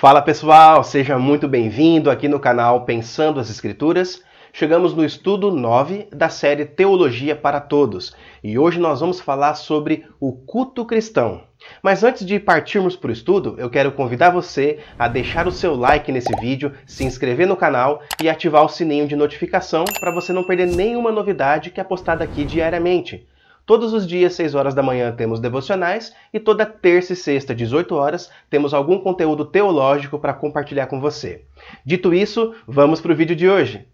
Fala pessoal, seja muito bem-vindo aqui no canal Pensando as Escrituras. Chegamos no estudo 9 da série Teologia para Todos e hoje nós vamos falar sobre o culto cristão. Mas antes de partirmos para o estudo, eu quero convidar você a deixar o seu like nesse vídeo, se inscrever no canal e ativar o sininho de notificação para você não perder nenhuma novidade que é postada aqui diariamente. Todos os dias, 6 horas da manhã, temos devocionais e toda terça e sexta, 18 horas, temos algum conteúdo teológico para compartilhar com você. Dito isso, vamos para o vídeo de hoje.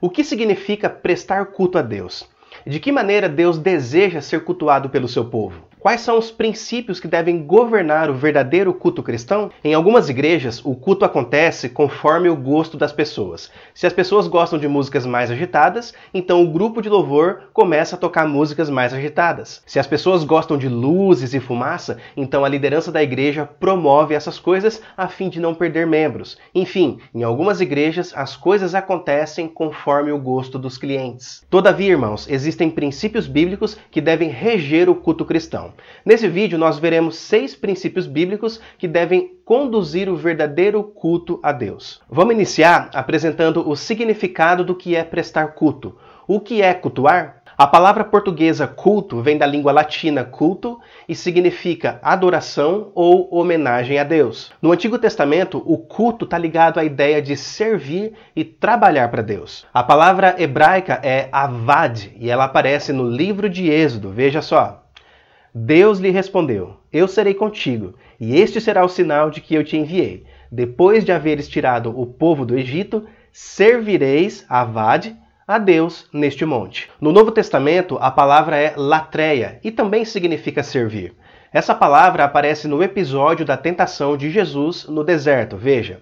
O que significa prestar culto a Deus? De que maneira Deus deseja ser cultuado pelo seu povo? Quais são os princípios que devem governar o verdadeiro culto cristão? Em algumas igrejas, o culto acontece conforme o gosto das pessoas. Se as pessoas gostam de músicas mais agitadas, então o grupo de louvor começa a tocar músicas mais agitadas. Se as pessoas gostam de luzes e fumaça, então a liderança da igreja promove essas coisas a fim de não perder membros. Enfim, em algumas igrejas, as coisas acontecem conforme o gosto dos clientes. Todavia, irmãos, existem princípios bíblicos que devem reger o culto cristão. Nesse vídeo, nós veremos seis princípios bíblicos que devem conduzir o verdadeiro culto a Deus. Vamos iniciar apresentando o significado do que é prestar culto. O que é cultuar? A palavra portuguesa culto vem da língua latina culto e significa adoração ou homenagem a Deus. No Antigo Testamento, o culto está ligado à ideia de servir e trabalhar para Deus. A palavra hebraica é avad e ela aparece no livro de Êxodo, veja só. Deus lhe respondeu: Eu serei contigo, e este será o sinal de que eu te enviei. Depois de haveres tirado o povo do Egito, servireis a Vade, a Deus, neste monte. No Novo Testamento, a palavra é latreia e também significa servir. Essa palavra aparece no episódio da tentação de Jesus no deserto, veja.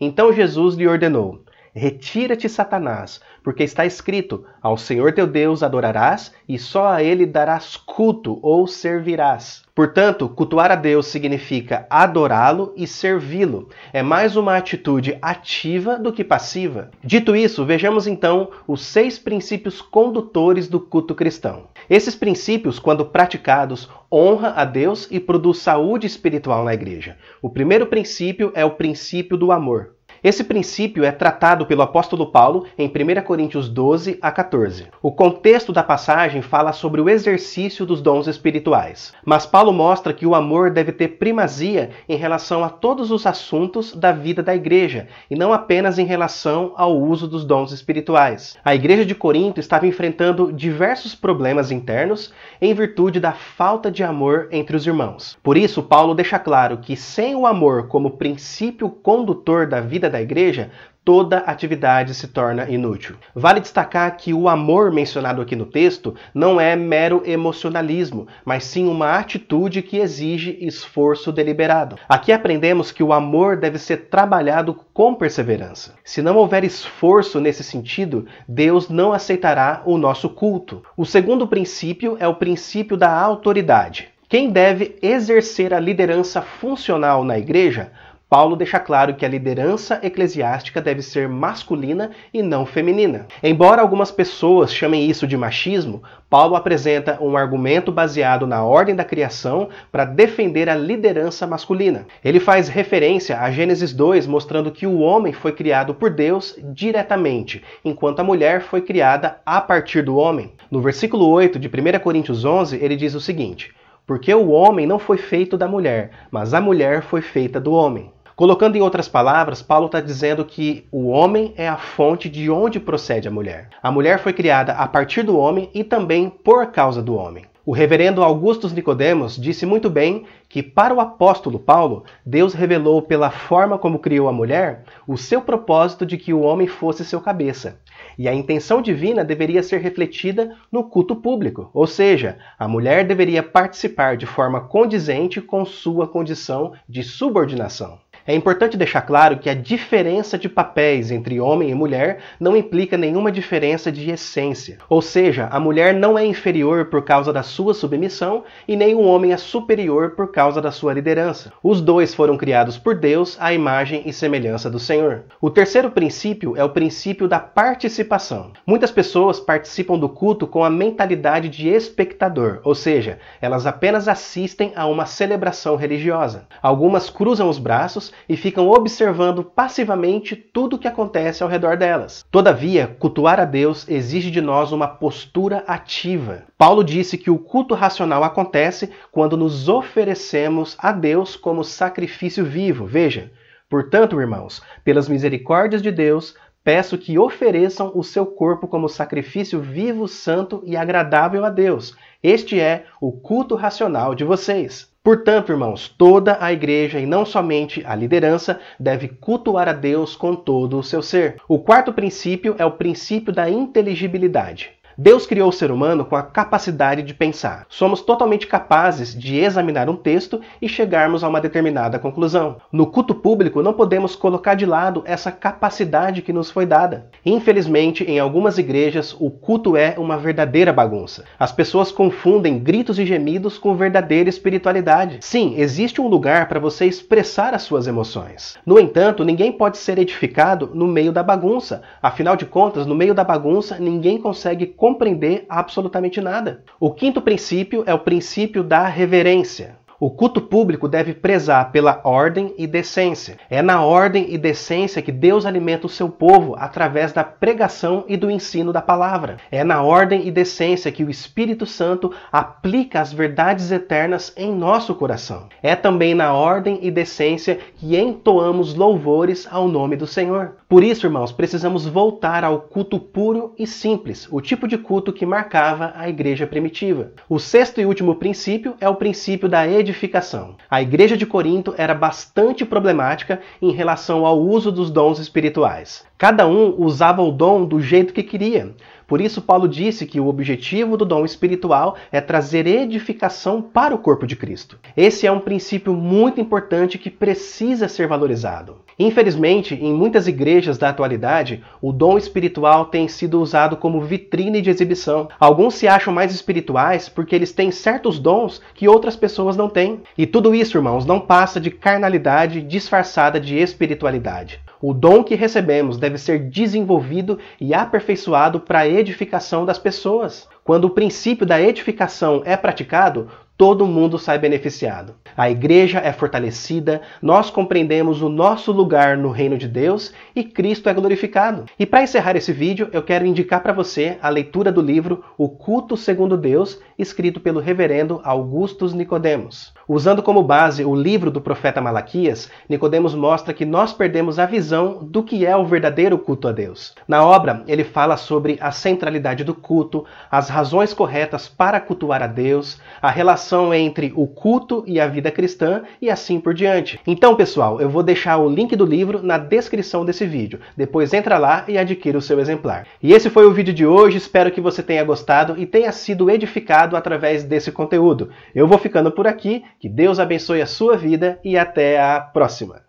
Então Jesus lhe ordenou: Retira-te, Satanás, porque está escrito: Ao Senhor teu Deus adorarás e só a ele darás culto ou servirás. Portanto, cultuar a Deus significa adorá-lo e servi-lo. É mais uma atitude ativa do que passiva. Dito isso, vejamos então os seis princípios condutores do culto cristão. Esses princípios, quando praticados, honra a Deus e produz saúde espiritual na igreja. O primeiro princípio é o princípio do amor. Esse princípio é tratado pelo apóstolo Paulo em 1 Coríntios 12 a 14. O contexto da passagem fala sobre o exercício dos dons espirituais, mas Paulo mostra que o amor deve ter primazia em relação a todos os assuntos da vida da igreja e não apenas em relação ao uso dos dons espirituais. A igreja de Corinto estava enfrentando diversos problemas internos em virtude da falta de amor entre os irmãos. Por isso, Paulo deixa claro que sem o amor como princípio condutor da vida da da igreja, toda atividade se torna inútil. Vale destacar que o amor mencionado aqui no texto não é mero emocionalismo, mas sim uma atitude que exige esforço deliberado. Aqui aprendemos que o amor deve ser trabalhado com perseverança. Se não houver esforço nesse sentido, Deus não aceitará o nosso culto. O segundo princípio é o princípio da autoridade. Quem deve exercer a liderança funcional na igreja Paulo deixa claro que a liderança eclesiástica deve ser masculina e não feminina. Embora algumas pessoas chamem isso de machismo, Paulo apresenta um argumento baseado na ordem da criação para defender a liderança masculina. Ele faz referência a Gênesis 2, mostrando que o homem foi criado por Deus diretamente, enquanto a mulher foi criada a partir do homem. No versículo 8 de 1 Coríntios 11, ele diz o seguinte: Porque o homem não foi feito da mulher, mas a mulher foi feita do homem. Colocando em outras palavras, Paulo está dizendo que o homem é a fonte de onde procede a mulher. A mulher foi criada a partir do homem e também por causa do homem. O reverendo Augustus Nicodemos disse muito bem que para o apóstolo Paulo, Deus revelou pela forma como criou a mulher o seu propósito de que o homem fosse seu cabeça. E a intenção divina deveria ser refletida no culto público, ou seja, a mulher deveria participar de forma condizente com sua condição de subordinação. É importante deixar claro que a diferença de papéis entre homem e mulher não implica nenhuma diferença de essência. Ou seja, a mulher não é inferior por causa da sua submissão e nem o homem é superior por causa da sua liderança. Os dois foram criados por Deus à imagem e semelhança do Senhor. O terceiro princípio é o princípio da participação. Muitas pessoas participam do culto com a mentalidade de espectador, ou seja, elas apenas assistem a uma celebração religiosa. Algumas cruzam os braços e ficam observando passivamente tudo o que acontece ao redor delas. Todavia, cultuar a Deus exige de nós uma postura ativa. Paulo disse que o culto racional acontece quando nos oferecemos a Deus como sacrifício vivo. Veja, portanto, irmãos, pelas misericórdias de Deus, peço que ofereçam o seu corpo como sacrifício vivo, santo e agradável a Deus. Este é o culto racional de vocês. Portanto, irmãos, toda a igreja e não somente a liderança deve cultuar a Deus com todo o seu ser. O quarto princípio é o princípio da inteligibilidade. Deus criou o ser humano com a capacidade de pensar. Somos totalmente capazes de examinar um texto e chegarmos a uma determinada conclusão. No culto público, não podemos colocar de lado essa capacidade que nos foi dada. Infelizmente, em algumas igrejas, o culto é uma verdadeira bagunça. As pessoas confundem gritos e gemidos com verdadeira espiritualidade. Sim, existe um lugar para você expressar as suas emoções. No entanto, ninguém pode ser edificado no meio da bagunça. Afinal de contas, no meio da bagunça, ninguém consegue compreender absolutamente nada. O quinto princípio é o princípio da reverência. O culto público deve prezar pela ordem e decência. É na ordem e decência que Deus alimenta o seu povo através da pregação e do ensino da palavra. É na ordem e decência que o Espírito Santo aplica as verdades eternas em nosso coração. É também na ordem e decência que entoamos louvores ao nome do Senhor. Por isso, irmãos, precisamos voltar ao culto puro e simples, o tipo de culto que marcava a igreja primitiva. O sexto e último princípio é o princípio da edificação edificação. A igreja de Corinto era bastante problemática em relação ao uso dos dons espirituais. Cada um usava o dom do jeito que queria. Por isso, Paulo disse que o objetivo do dom espiritual é trazer edificação para o corpo de Cristo. Esse é um princípio muito importante que precisa ser valorizado. Infelizmente, em muitas igrejas da atualidade, o dom espiritual tem sido usado como vitrine de exibição. Alguns se acham mais espirituais porque eles têm certos dons que outras pessoas não têm. E tudo isso, irmãos, não passa de carnalidade disfarçada de espiritualidade. O dom que recebemos deve ser desenvolvido e aperfeiçoado para a edificação das pessoas. Quando o princípio da edificação é praticado, todo mundo sai beneficiado. A igreja é fortalecida, nós compreendemos o nosso lugar no reino de Deus e Cristo é glorificado. E para encerrar esse vídeo, eu quero indicar para você a leitura do livro O Culto Segundo Deus, escrito pelo reverendo Augustus Nicodemos. Usando como base o livro do profeta Malaquias, Nicodemos mostra que nós perdemos a visão do que é o verdadeiro culto a Deus. Na obra, ele fala sobre a centralidade do culto, as razões corretas para cultuar a Deus, a relação relação entre o culto e a vida cristã e assim por diante. Então, pessoal, eu vou deixar o link do livro na descrição desse vídeo. Depois entra lá e adquira o seu exemplar. E esse foi o vídeo de hoje, espero que você tenha gostado e tenha sido edificado através desse conteúdo. Eu vou ficando por aqui, que Deus abençoe a sua vida e até a próxima.